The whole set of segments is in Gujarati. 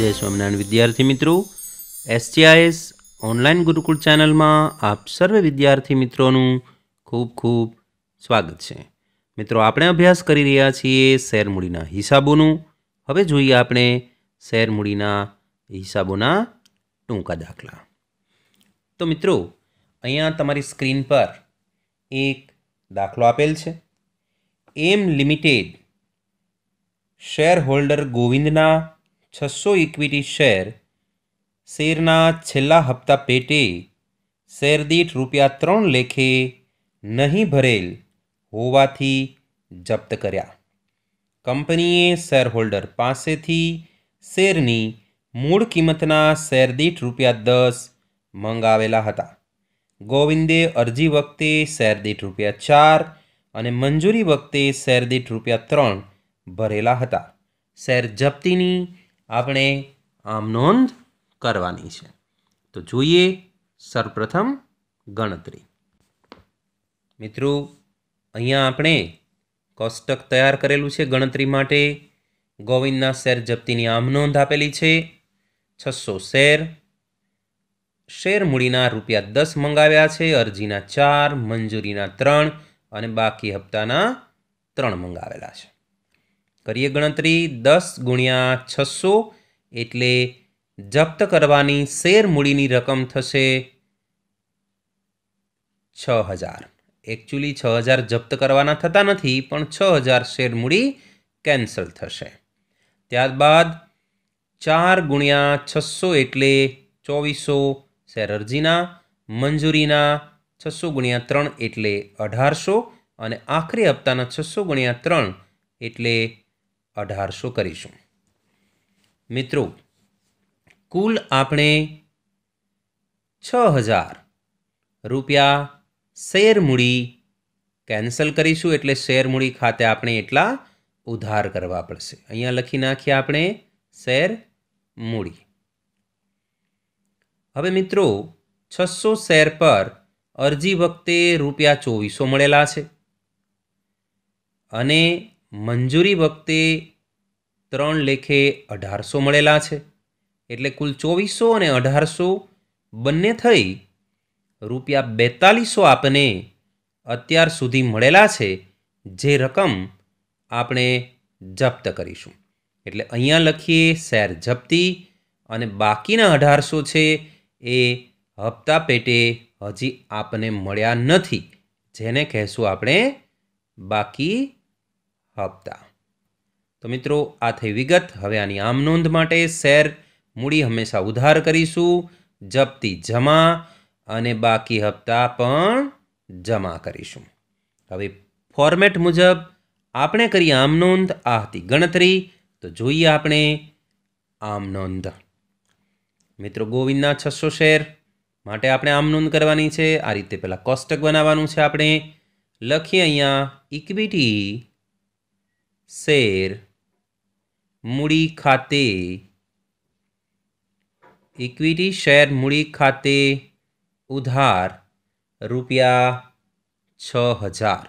જય સ્વામિનારાયણ વિદ્યાર્થી મિત્રો એસટીઆઈએસ ઓનલાઈન ગુરુકુળ ચેનલમાં આપ સર્વે વિદ્યાર્થી મિત્રોનું ખૂબ ખૂબ સ્વાગત છે મિત્રો આપણે અભ્યાસ કરી રહ્યા છીએ શેરમૂડીના હિસાબોનું હવે જોઈએ આપણે શેરમૂડીના હિસાબોના ટૂંકા દાખલા તો મિત્રો અહીંયા તમારી સ્ક્રીન પર એક દાખલો આપેલ છે એમ લિમિટેડ શેર હોલ્ડર ગોવિંદના છસો ઇક્વિટી શેર શેરના છેલ્લા હપ્તા પેટે શેરદીઠ રૂપિયા ત્રણ લેખે નહીં ભરેલ હોવાથી જપ્ત કર્યા કંપનીએ શેરહોલ્ડર પાસેથી શેરની મૂળ કિંમતના શેરદીઠ રૂપિયા દસ મંગાવેલા હતા ગોવિંદે અરજી વખતે શેરદીઠ રૂપિયા ચાર અને મંજૂરી વખતે શેરદીઠ રૂપિયા ત્રણ ભરેલા હતા શેર જપ્તીની આપણે આમ નોંધ કરવાની છે તો જોઈએ સર્વપ્રથમ ગણતરી મિત્રો અહીંયા આપણે કોષ્ટક તૈયાર કરેલું છે ગણતરી માટે ગોવિંદના શેર જપ્તીની આમ નોંધ આપેલી છે છસો શેર શેર મૂડીના રૂપિયા દસ મંગાવ્યા છે અરજીના ચાર મંજૂરીના ત્રણ અને બાકી હપ્તાના ત્રણ મંગાવેલા છે કરીએ ગણતરી દસ ગુણ્યા છસો એટલે જપ્ત કરવાની શેર મૂડીની રકમ થશે છ હજાર એકચ્યુઅલી છ હજાર જપ્ત કરવાના થતા નથી પણ છ હજાર શેર મૂડી કેન્સલ થશે ત્યારબાદ ચાર ગુણ્યા છસો એટલે ચોવીસો શેર અરજીના મંજૂરીના છસો ગુણ્યા ત્રણ એટલે અઢારસો અને આખરી હપ્તાના છસો ગુણ્યા ત્રણ એટલે અઢારસો કરીશું મિત્રો કુલ આપણે છ હજાર રૂપિયા શેર મૂડી કેન્સલ કરીશું એટલે શેર મૂડી ખાતે આપણે એટલા ઉધાર કરવા પડશે અહીંયા લખી નાખીએ આપણે શેર મૂડી હવે મિત્રો છસો શેર પર અરજી વખતે રૂપિયા ચોવીસો મળેલા છે અને મંજૂરી વખતે ત્રણ લેખે અઢારસો મળેલા છે એટલે કુલ ચોવીસો અને અઢારસો બંને થઈ રૂપિયા બેતાલીસો આપને અત્યાર સુધી મળેલા છે જે રકમ આપણે જપ્ત કરીશું એટલે અહીંયા લખીએ શેર જપ્તી અને બાકીના અઢારસો છે એ હપ્તા પેટે હજી આપને મળ્યા નથી જેને કહેશું આપણે બાકી હપ્તા તો મિત્રો આ થઈ વિગત હવે આની આમ નોંધ માટે શેર મૂડી હંમેશા ઉધાર કરીશું જપ્તી જમા અને બાકી હપ્તા પણ જમા કરીશું હવે ફોર્મેટ મુજબ આપણે કરી આમ નોંધ આ હતી ગણતરી તો જોઈએ આપણે આમ નોંધ મિત્રો ગોવિંદના છસો શેર માટે આપણે આમ નોંધ કરવાની છે આ રીતે પહેલાં કોષ્ટક બનાવવાનું છે આપણે લખીએ અહીંયા ઇક્વિટી શેર મૂડી ખાતે ઇક્વિટી શેર મૂડી ખાતે ઉધાર રૂપિયા છ હજાર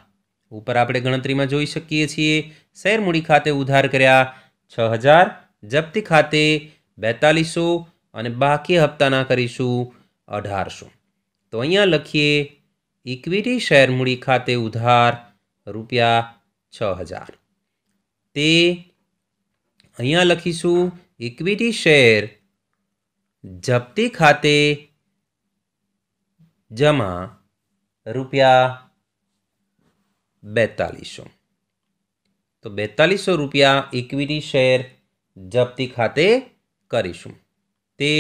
ઉપર આપણે ગણતરીમાં જોઈ શકીએ છીએ શેર મૂડી ખાતે ઉધાર કર્યા છ હજાર જપ્તી ખાતે બેતાલીસો અને બાકી હપ્તાના કરીશું અઢારસો તો અહીંયા લખીએ ઇક્વિટી શેર મૂડી ખાતે ઉધાર રૂપિયા છ હજાર તે અહીંયા લખીશું ઇક્વિટી શેર જપ્તી ખાતે જમા રૂપિયા બેતાલીસો તો બેતાલીસો રૂપિયા ઇક્વિટી શેર જપ્તી ખાતે કરીશું તે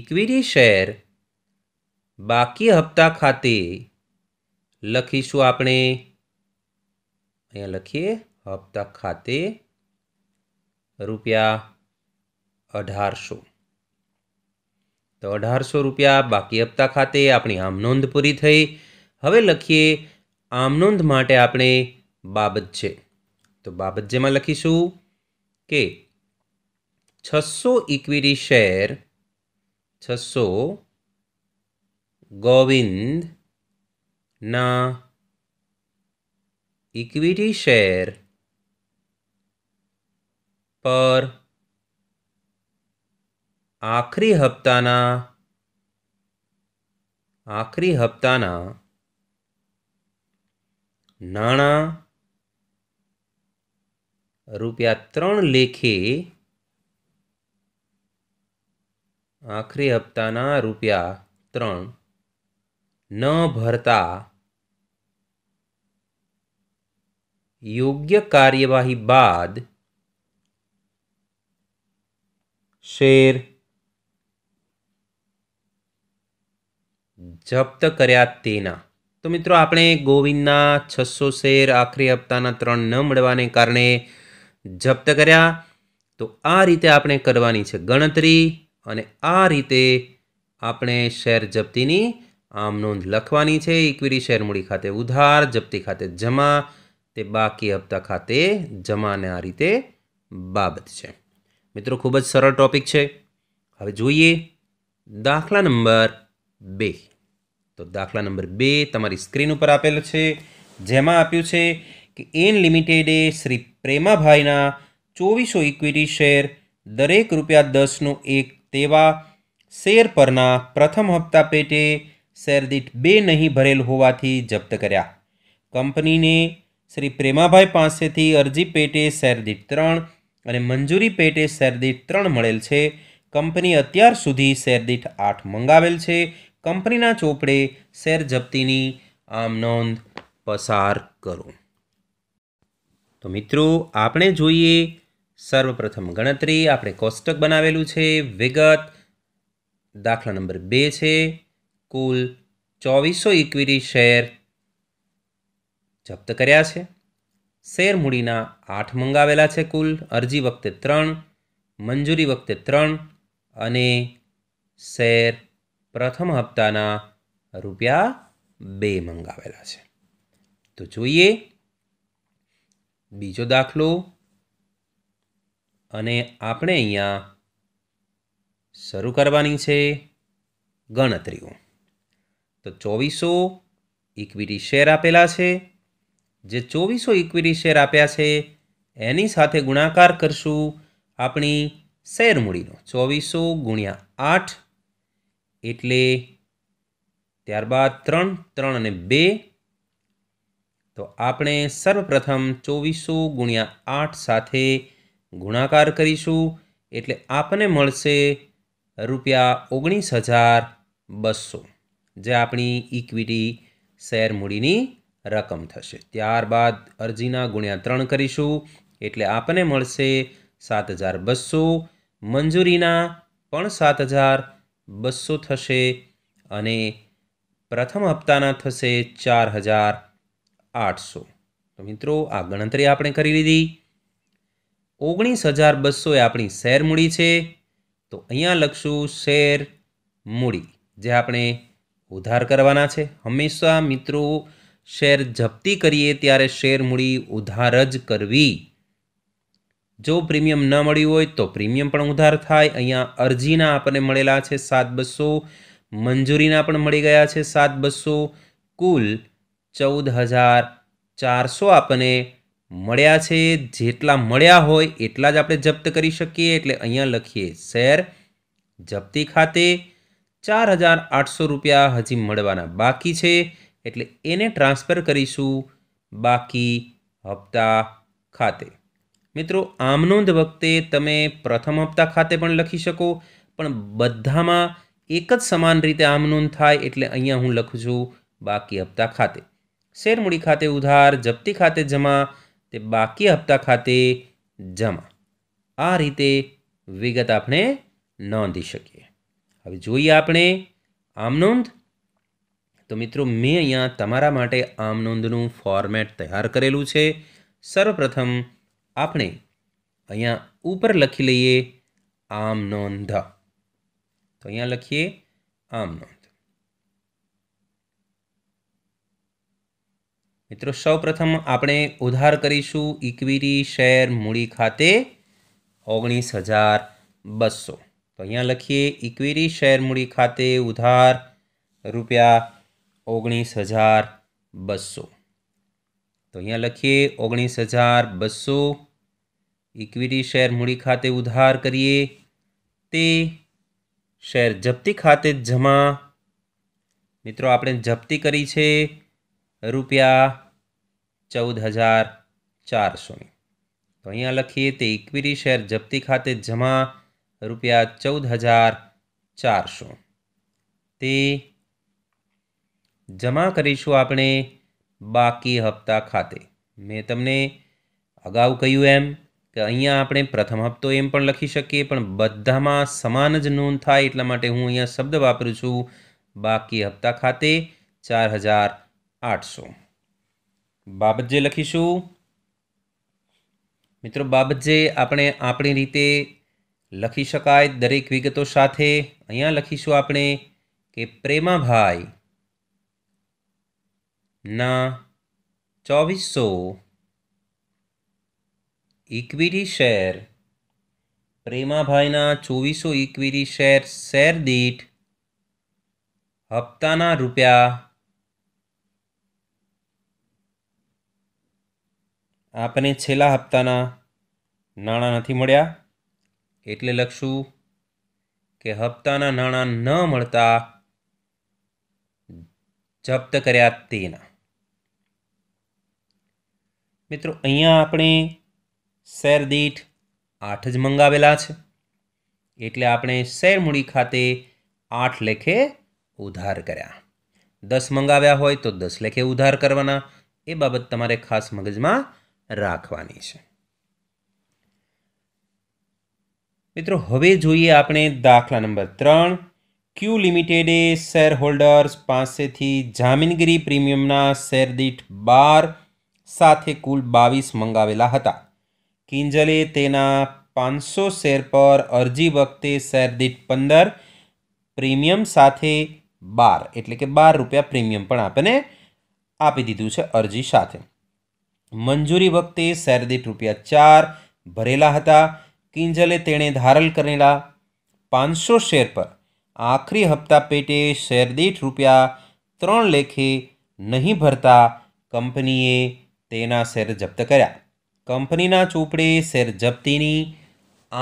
ઇક્વિટી શેર બાકી હપ્તા ખાતે લખીશું આપણે અહીંયા લખીએ હપ્તા ખાતે રૂપિયા અઢારસો તો અઢારસો રૂપિયા બાકી હપ્તા ખાતે આપણી આમ નોંધ પૂરી થઈ હવે લખીએ આમ નોંધ માટે આપણે બાબત છે તો બાબત જેમાં લખીશું કે છસો ઇક્વિટી શેર છસો ગોવિંદના ઇક્વિટી શેર पर आखरी हप्ताना आखरी हप्ताना नाना रुपया त्रण लेखे आखरी हप्ताना रुपया त्रण न भरता योग्य कार्यवाही बाद શેર જપ્ત કર્યા તેના તો મિત્રો આપણે ગોવિંદના છસો શેર આખરી હપ્તાના ત્રણ ન મળવાને કારણે જપ્ત કર્યા તો આ રીતે આપણે કરવાની છે ગણતરી અને આ રીતે આપણે શેર જપ્તીની આમ નોંધ લખવાની છે ઇક્વિટી શેર મૂડી ખાતે ઉધાર જપ્તી ખાતે જમા તે બાકી હપ્તા ખાતે જમાને આ રીતે બાબત છે મિત્રો ખૂબ જ સરળ ટોપિક છે હવે જોઈએ દાખલા નંબર બે તો દાખલા નંબર બે તમારી સ્ક્રીન ઉપર આપેલો છે જેમાં આપ્યું છે કે એન લિમિટેડે શ્રી પ્રેમાભાઈના ચોવીસો ઇક્વિટી શેર દરેક રૂપિયા દસનું એક તેવા શેર પરના પ્રથમ હપ્તા પેટે શેર દીઠ બે નહીં ભરેલ હોવાથી જપ્ત કર્યા કંપનીને શ્રી પ્રેમાભાઈ પાસેથી અરજી પેટે શેર દીઠ ત્રણ અને મંજૂરી પેટે શેરદીઠ ત્રણ મળેલ છે કંપની અત્યાર સુધી શેરદીઠ આઠ મંગાવેલ છે કંપનીના ચોપડે શેર જપ્તીની આમ નોંધ પસાર કરો તો મિત્રો આપણે જોઈએ સર્વપ્રથમ ગણતરી આપણે કોષ્ટક બનાવેલું છે વિગત દાખલા નંબર બે છે કુલ ચોવીસો ઇક્વિટી શેર જપ્ત કર્યા છે શેર મૂડીના આઠ મંગાવેલા છે કુલ અરજી વખતે ત્રણ મંજૂરી વખતે ત્રણ અને શેર પ્રથમ હપ્તાના રૂપિયા બે મંગાવેલા છે તો જોઈએ બીજો દાખલો અને આપણે અહીંયા શરૂ કરવાની છે ગણતરીઓ તો ચોવીસો ઇક્વિટી શેર આપેલા છે જે ચોવીસો ઇક્વિટી શેર આપ્યા છે એની સાથે ગુણાકાર કરશું આપણી શેરમૂડીનો ચોવીસો ગુણ્યા આઠ એટલે ત્યારબાદ ત્રણ ત્રણ અને બે તો આપણે સર્વપ્રથમ ચોવીસો ગુણ્યા આઠ સાથે ગુણાકાર કરીશું એટલે આપને મળશે રૂપિયા ઓગણીસ હજાર બસો જે આપણી ઇક્વિટી શેરમૂડીની રકમ થશે ત્યારબાદ અરજીના ગુણ્યા ત્રણ કરીશું એટલે આપણને મળશે સાત હજાર બસો મંજૂરીના પણ સાત હજાર બસો થશે અને પ્રથમ હપ્તાના થશે ચાર હજાર આઠસો તો મિત્રો આ ગણતરી આપણે કરી લીધી ઓગણીસ હજાર બસો એ આપણી શેર મૂડી છે તો અહીંયા લખશું શેર મૂડી જે આપણે ઉધાર કરવાના છે હંમેશા મિત્રો શેર જપ્તી કરીએ ત્યારે શેર મૂડી ઉધાર જ કરવી જો પ્રીમિયમ ન મળ્યું હોય તો પ્રીમિયમ પણ ઉધાર થાય અહીંયા અરજીના આપણને મળેલા છે સાત બસો મંજૂરીના પણ મળી ગયા છે સાત બસો કુલ ચૌદ હજાર ચારસો આપણને મળ્યા છે જેટલા મળ્યા હોય એટલા જ આપણે જપ્ત કરી શકીએ એટલે અહીંયા લખીએ શેર જપ્તી ખાતે ચાર હજાર આઠસો રૂપિયા હજી મળવાના બાકી છે એટલે એને ટ્રાન્સફર કરીશું બાકી હપ્તા ખાતે મિત્રો આમ નોંધ વખતે તમે પ્રથમ હપ્તા ખાતે પણ લખી શકો પણ બધામાં એક જ સમાન રીતે આમ નોંધ થાય એટલે અહીંયા હું લખું છું બાકી હપ્તા ખાતે શેરમૂડી ખાતે ઉધાર જપ્તી ખાતે જમા તે બાકી હપ્તા ખાતે જમા આ રીતે વિગત આપણે નોંધી શકીએ હવે જોઈએ આપણે આમ નોંધ તો મિત્રો મેં અહીંયા તમારા માટે આમ નોંધનું ફોર્મેટ તૈયાર કરેલું છે સર્વપ્રથમ આપણે અહીંયા ઉપર લખી લઈએ આમ નોંધ તો અહીંયા લખીએ આમ નોંધ મિત્રો સૌપ્રથમ આપણે ઉધાર કરીશું ઇક્વિટી શેર મૂડી ખાતે ઓગણીસ હજાર બસો તો અહીંયા લખીએ ઇક્વિટી શેર મૂડી ખાતે ઉધાર રૂપિયા ઓગણીસ હજાર બસો તો અહીંયા લખીએ ઓગણીસ હજાર બસો ઇક્વિટી શેર મૂડી ખાતે ઉધાર કરીએ તે શેર જપ્તી ખાતે જ જમા મિત્રો આપણે જપ્તી કરી છે રૂપિયા ચૌદ હજાર ચારસોની તો અહીંયા લખીએ તે ઇક્વિટી શેર જપ્તી ખાતે જમા રૂપિયા ચૌદ હજાર ચારસો તે જમા કરીશું આપણે બાકી હપ્તા ખાતે મેં તમને અગાઉ કહ્યું એમ કે અહીંયા આપણે પ્રથમ હપ્તો એમ પણ લખી શકીએ પણ બધામાં સમાન જ નોંધ થાય એટલા માટે હું અહીંયા શબ્દ વાપરું છું બાકી હપ્તા ખાતે ચાર હજાર આઠસો બાબત જે લખીશું મિત્રો બાબત જે આપણે આપણી રીતે લખી શકાય દરેક વિગતો સાથે અહીંયા લખીશું આપણે કે પ્રેમાભાઈ ના ચોવીસો ઇક્વિટી શેર પ્રેમાભાઈના ચોવીસો ઇક્વિટી શેર શેર દીઠ હપ્તાના રૂપિયા આપને છેલ્લા હપ્તાના નાણાં નથી મળ્યા એટલે લખશું કે હપ્તાના નાણાં ન મળતા જપ્ત કર્યા તેના મિત્રો અહીંયા આપણે શેર દીઠ આઠ જ મંગાવેલા છે એટલે આપણે શેરમૂડી ખાતે આઠ લેખે ઉધાર કર્યા દસ મંગાવ્યા હોય તો દસ લેખે ઉધાર કરવાના એ બાબત તમારે ખાસ મગજમાં રાખવાની છે મિત્રો હવે જોઈએ આપણે દાખલા નંબર ત્રણ ક્યુ લિમિટેડે શેર હોલ્ડર્સ પાસેથી જામીનગીરી પ્રીમિયમના શેર દીઠ બાર સાથે કુલ બાવીસ મંગાવેલા હતા કિંજલે તેના પાંચસો શેર પર અરજી વખતે શેર દીઠ પંદર પ્રીમિયમ સાથે બાર એટલે કે બાર રૂપિયા પ્રીમિયમ પણ આપણને આપી દીધું છે અરજી સાથે મંજૂરી વખતે શેર દીઠ રૂપિયા ચાર ભરેલા હતા કિંજલે તેણે ધારલ કરેલા પાંચસો શેર પર આખરી હપ્તા પેટે શેર દીઠ રૂપિયા ત્રણ લેખે નહીં ભરતા કંપનીએ તેના શેર જપ્ત કર્યા કંપનીના ચોપડે શેર જપ્તીની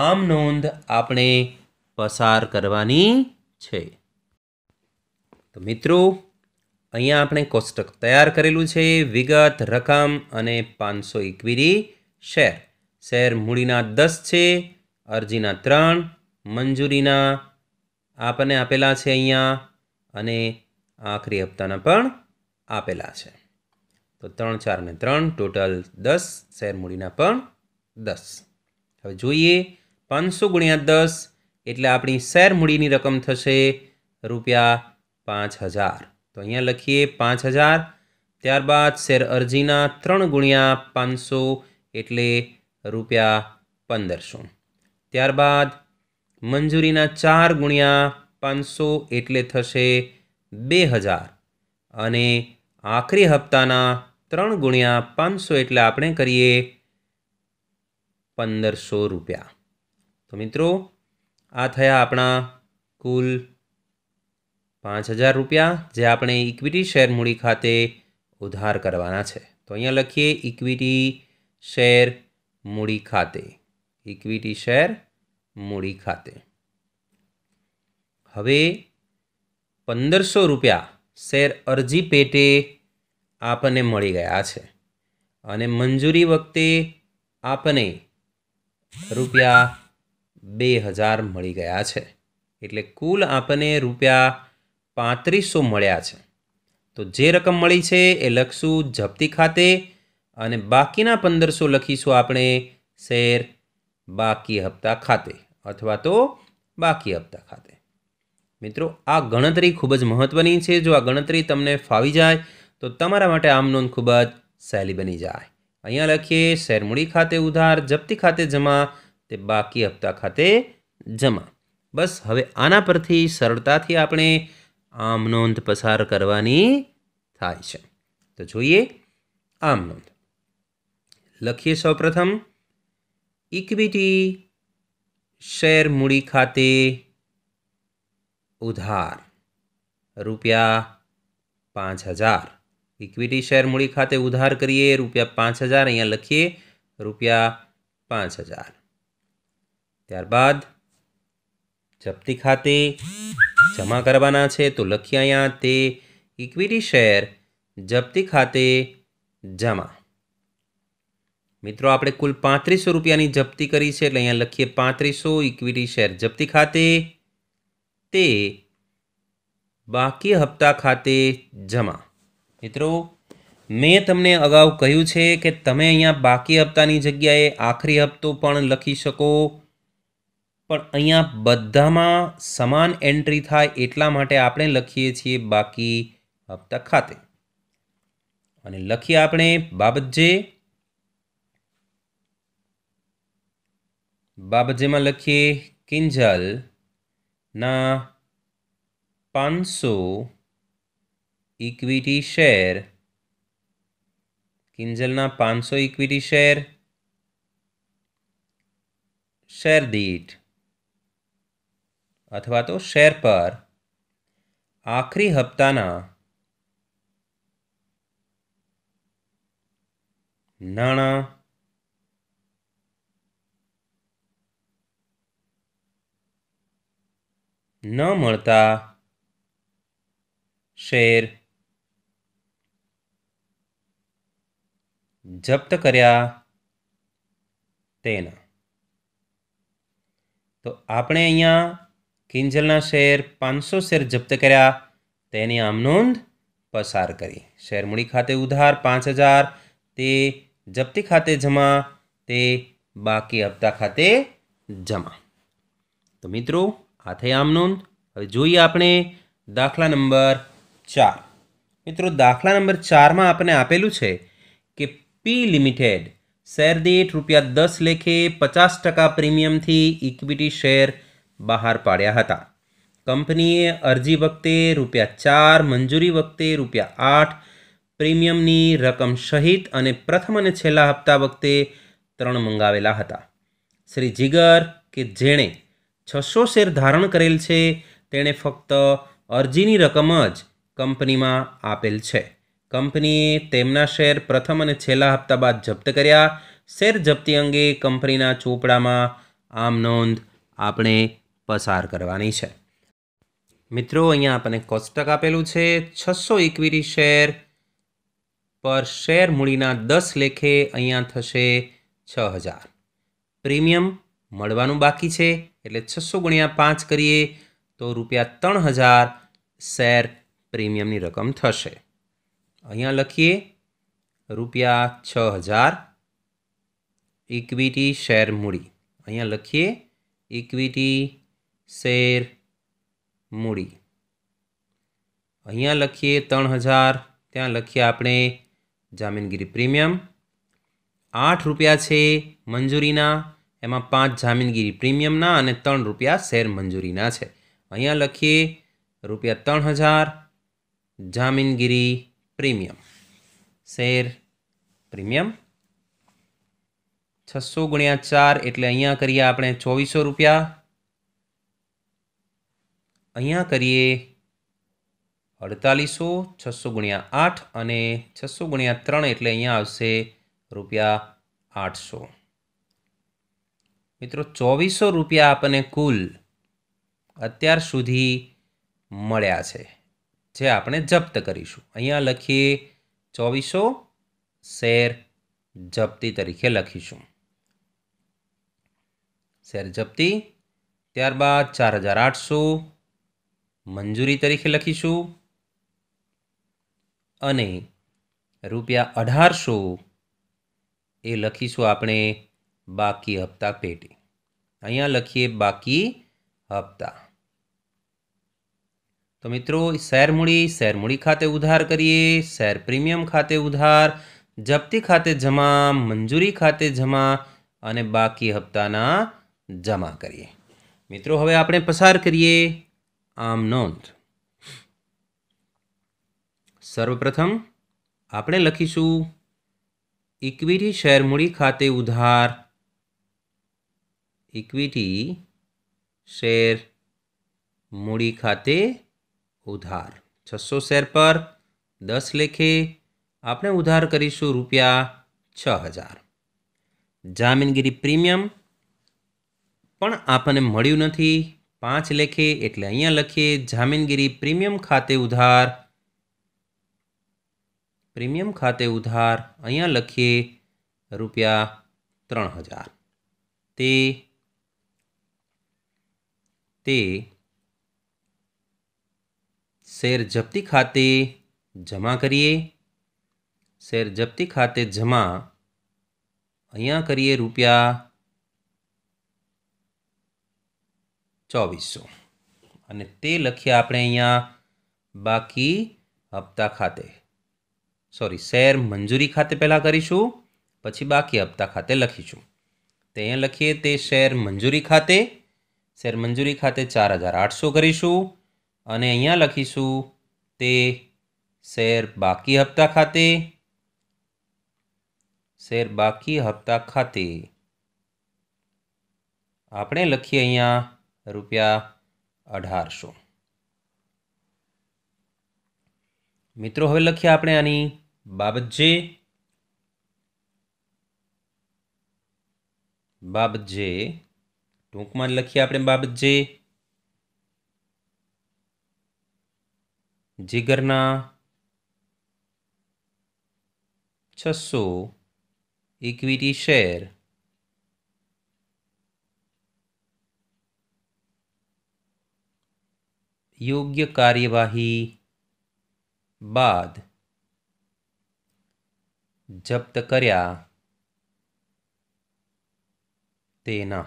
આમ નોંધ આપણે પસાર કરવાની છે તો મિત્રો અહીંયા આપણે કોષ્ટક તૈયાર કરેલું છે વિગત રકમ અને પાંચસો ઇક્વિરી શેર શેર મૂડીના દસ છે અરજીના ત્રણ મંજૂરીના આપણને આપેલા છે અહીંયા અને આખરી હપ્તાના પણ આપેલા છે તો ત્રણ ચાર ને ત્રણ ટોટલ દસ શેરમૂડીના પણ દસ હવે જોઈએ પાંચસો ગુણ્યા દસ એટલે આપણી શેરમૂડીની રકમ થશે રૂપિયા પાંચ હજાર તો અહીંયા લખીએ પાંચ હજાર ત્યારબાદ શેર અરજીના ત્રણ ગુણ્યા પાંચસો એટલે રૂપિયા પંદરસો ત્યારબાદ મંજૂરીના ચાર ગુણ્યા પાંચસો એટલે થશે બે હજાર અને આખરી હપ્તાના ત્રણ ગુણ્યા પાંચસો એટલે આપણે કરીએ પંદરસો રૂપિયા તો મિત્રો આ થયા આપણા કુલ પાંચ હજાર રૂપિયા જે આપણે ઇક્વિટી શેર મૂડી ખાતે ઉધાર કરવાના છે તો અહીંયા લખીએ ઇક્વિટી શેર મૂડી ખાતે ઇક્વિટી શેર મૂડી ખાતે હવે પંદરસો રૂપિયા શેર અરજી પેટે આપને મળી ગયા છે અને મંજૂરી વખતે આપને રૂપિયા બે હજાર મળી ગયા છે એટલે કુલ આપને રૂપિયા પાંત્રીસો મળ્યા છે તો જે રકમ મળી છે એ લખશું જપ્તી ખાતે અને બાકીના પંદરસો લખીશું આપણે શેર બાકી હપ્તા ખાતે અથવા તો બાકી હપ્તા ખાતે મિત્રો આ ગણતરી ખૂબ જ મહત્ત્વની છે જો આ ગણતરી તમને ફાવી જાય તો તમારા માટે આમ નોંધ ખૂબ જ સહેલી બની જાય અહીંયા લખીએ શેરમૂડી ખાતે ઉધાર જપ્તી ખાતે જમા તે બાકી હપ્તા ખાતે જમા બસ હવે આના પરથી સરળતાથી આપણે આમ નોંધ પસાર કરવાની થાય છે તો જોઈએ આમ નોંધ લખીએ સૌપ્રથમ ઇક્વિટી શેર મૂડી ખાતે ઉધાર રૂપિયા પાંચ હજાર ઇક્વિટી શેર મૂડી ખાતે ઉધાર કરીએ રૂપિયા પાંચ હજાર અહીંયા લખીએ રૂપિયા પાંચ હજાર ત્યારબાદ જપ્તી ખાતે જમા કરવાના છે તો લખીએ અહીંયા તે ઇક્વિટી શેર જપ્તી ખાતે જમા મિત્રો આપણે કુલ પાંત્રીસો રૂપિયાની જપ્તી કરી છે એટલે અહીંયા લખીએ પાંત્રીસો ઇક્વિટી શેર જપ્તી ખાતે તે બાકી હપ્તા ખાતે જમા મિત્રો મેં તમને અગાઉ કહ્યું છે કે તમે અહીંયા બાકી હપ્તાની જગ્યાએ આખરી હપ્તો પણ લખી શકો પણ અહીંયા બધામાં સમાન એન્ટ્રી થાય એટલા માટે આપણે લખીએ છીએ બાકી હપ્તા ખાતે અને લખીએ આપણે બાબત જે બાબત જેમાં લખીએ કિંજલના પાંચસો ઇક્વિટી શેર કિંજલના પાંચસો ઇક્વિટી શેર શેર દીઠ અથવા તો શેર પર આખરી હપ્તાના નાણાં ન મળતા શેર જપ્ત કર્યા તેના તો આપણે અહીંયા કિંજલના શેર પાંચસો શેર જપ્ત કર્યા તેની આમ નોંધ પસાર કરી શેરમૂડી ખાતે ઉધાર પાંચ હજાર તે જપ્તી ખાતે જમા તે બાકી હપ્તા ખાતે જમા તો મિત્રો આ થઈ આમ નોંધ હવે જોઈએ આપણે દાખલા નંબર ચાર મિત્રો દાખલા નંબર ચારમાં આપણે આપેલું છે પી લિમિટેડ શેર દીઠ રૂપિયા દસ લેખે પચાસ ટકા પ્રીમિયમથી ઇક્વિટી શેર બહાર પાડ્યા હતા કંપનીએ અરજી વખતે રૂપિયા ચાર મંજૂરી વખતે રૂપિયા આઠ પ્રીમિયમની રકમ સહિત અને પ્રથમ અને છેલ્લા હપ્તા વખતે ત્રણ મંગાવેલા હતા શ્રી જીગર કે જેણે છસો શેર ધારણ કરેલ છે તેણે ફક્ત અરજીની રકમ જ કંપનીમાં આપેલ છે કંપનીએ તેમના શેર પ્રથમ અને છેલ્લા હપ્તા બાદ જપ્ત કર્યા શેર જપ્તી અંગે કંપનીના ચોપડામાં આમ નોંધ આપણે પસાર કરવાની છે મિત્રો અહીંયા આપણને કોષ્ટક આપેલું છે છસો ઇક્વિટી શેર પર શેર મૂડીના દસ લેખે અહીંયા થશે છ હજાર પ્રીમિયમ મળવાનું બાકી છે એટલે છસો ગુણ્યા પાંચ કરીએ તો રૂપિયા ત્રણ હજાર શેર પ્રીમિયમની રકમ થશે અહીંયા લખીએ રૂપિયા છ હજાર ઇક્વિટી શેર મૂડી અહીંયા લખીએ ઇક્વિટી શેર મૂડી અહીંયા લખીએ ત્રણ હજાર ત્યાં લખીએ આપણે જામીનગીરી પ્રીમિયમ આઠ રૂપિયા છે મંજૂરીના એમાં પાંચ જામીનગીરી પ્રીમિયમના અને ત્રણ રૂપિયા શેર મંજૂરીના છે અહીંયા લખીએ રૂપિયા ત્રણ હજાર જામીનગીરી પ્રીમિયમ શેર પ્રીમિયમ છસો ગુણ્યા ચાર એટલે અહીંયા કરીએ આપણે ચોવીસો રૂપિયા અહીંયા કરીએ અડતાલીસો છસો ગુણ્યા આઠ અને છસો ગુણ્યા ત્રણ એટલે અહીંયા આવશે રૂપિયા આઠસો મિત્રો ચોવીસો રૂપિયા આપણને કુલ અત્યાર સુધી મળ્યા છે જે આપણે જપ્ત કરીશું અહીંયા લખીએ ચોવીસો શેર જપ્તી તરીકે લખીશું શેર જપ્તી ત્યારબાદ ચાર હજાર આઠસો મંજૂરી તરીકે લખીશું અને રૂપિયા અઢારસો એ લખીશું આપણે બાકી હપ્તા પેટી અહીંયા લખીએ બાકી હપ્તા તો મિત્રો શેરમૂડી શેરમૂડી ખાતે ઉધાર કરીએ શેર પ્રીમિયમ ખાતે ઉધાર જપ્તી ખાતે જમા મંજૂરી ખાતે જમા અને બાકી હપ્તાના જમા કરીએ મિત્રો હવે આપણે પસાર કરીએ આમ નોંધ સર્વપ્રથમ આપણે લખીશું ઇક્વિટી શેરમૂડી ખાતે ઉધાર ઇક્વિટી શેર મૂડી ખાતે ઉધાર છસો શેર પર દસ લેખે આપણે ઉધાર કરીશું રૂપિયા છ હજાર જામીનગીરી પ્રીમિયમ પણ આપણને મળ્યું નથી પાંચ લેખે એટલે અહીંયા લખીએ જામીનગીરી પ્રીમિયમ ખાતે ઉધાર પ્રીમિયમ ખાતે ઉધાર અહીંયા લખીએ રૂપિયા ત્રણ હજાર તે તે શેર જપ્તી ખાતે જમા કરીએ શેર જપ્તી ખાતે જમા અહીંયા કરીએ રૂપિયા ચોવીસો અને તે લખીએ આપણે અહીંયા બાકી હપ્તા ખાતે સોરી શેર મંજૂરી ખાતે પહેલાં કરીશું પછી બાકી હપ્તા ખાતે લખીશું તે અહીંયા લખીએ તે શેર મંજૂરી ખાતે શેર મંજૂરી ખાતે ચાર હજાર આઠસો કરીશું અને અહીંયા લખીશું તે શેર બાકી હપ્તા ખાતે શેર બાકી હપ્તા ખાતે આપણે લખીએ અહીંયા રૂપિયા અઢારસો મિત્રો હવે લખીએ આપણે આની બાબત જે બાબત જે ટૂંકમાં લખીએ આપણે બાબત જે જીગરના છસો ઇક્વિટી શેર યોગ્ય કાર્યવાહી બાદ જપ્ત કર્યા તેના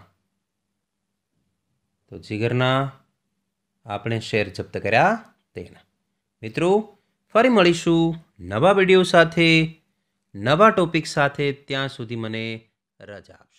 તો જીગરના આપણે શેર જપ્ત કર્યા તેના મિત્રો ફરી મળીશું નવા વિડીયો સાથે નવા ટોપિક સાથે ત્યાં સુધી મને રજા આપશો